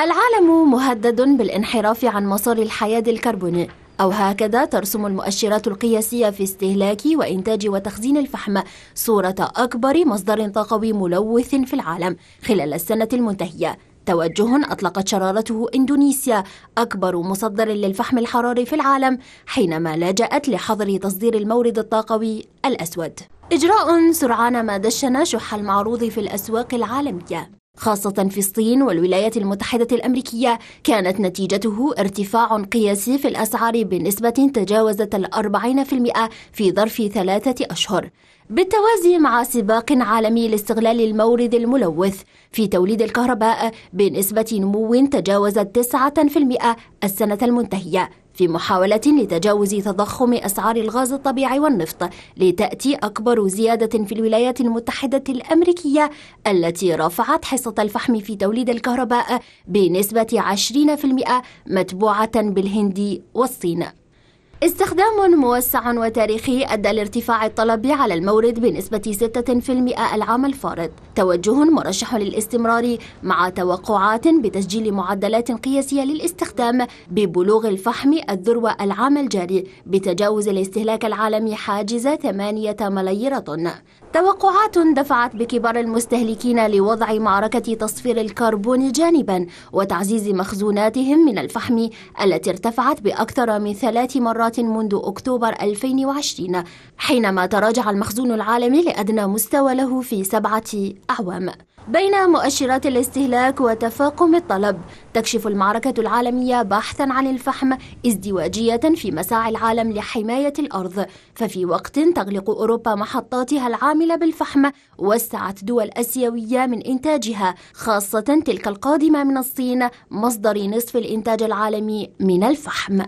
العالم مهدد بالانحراف عن مسار الحياد الكربوني أو هكذا ترسم المؤشرات القياسية في استهلاك وإنتاج وتخزين الفحم صورة أكبر مصدر طاقوي ملوث في العالم خلال السنة المنتهية توجه أطلقت شرارته إندونيسيا أكبر مصدر للفحم الحراري في العالم حينما لجأت لحظر تصدير المورد الطاقوي الأسود إجراء سرعان ما دشن شح المعروض في الأسواق العالمية خاصة في الصين والولايات المتحدة الأمريكية كانت نتيجته ارتفاع قياسي في الأسعار بنسبة تجاوزت الأربعين في المئة في ظرف ثلاثة أشهر بالتوازي مع سباق عالمي لاستغلال المورد الملوث في توليد الكهرباء بنسبة نمو تجاوزت 9% السنة المنتهية في محاولة لتجاوز تضخم أسعار الغاز الطبيعي والنفط لتأتي أكبر زيادة في الولايات المتحدة الأمريكية التي رفعت حصة الفحم في توليد الكهرباء بنسبة 20% متبوعة بالهند والصين استخدام موسع وتاريخي أدى لارتفاع الطلب على المورد بنسبة 6% العام الفارض توجه مرشح للاستمرار مع توقعات بتسجيل معدلات قياسية للاستخدام ببلوغ الفحم الذروة العام الجاري بتجاوز الاستهلاك العالمي حاجز 8 ملايير طن توقعات دفعت بكبار المستهلكين لوضع معركة تصفير الكربون جانبا وتعزيز مخزوناتهم من الفحم التي ارتفعت بأكثر من ثلاث مرات منذ أكتوبر 2020 حينما تراجع المخزون العالمي لأدنى مستوى له في سبعة أعوام بين مؤشرات الاستهلاك وتفاقم الطلب تكشف المعركة العالمية بحثا عن الفحم ازدواجية في مساعي العالم لحماية الأرض ففي وقت تغلق أوروبا محطاتها العاملة بالفحم وسعت دول أسيوية من إنتاجها خاصة تلك القادمة من الصين مصدر نصف الإنتاج العالمي من الفحم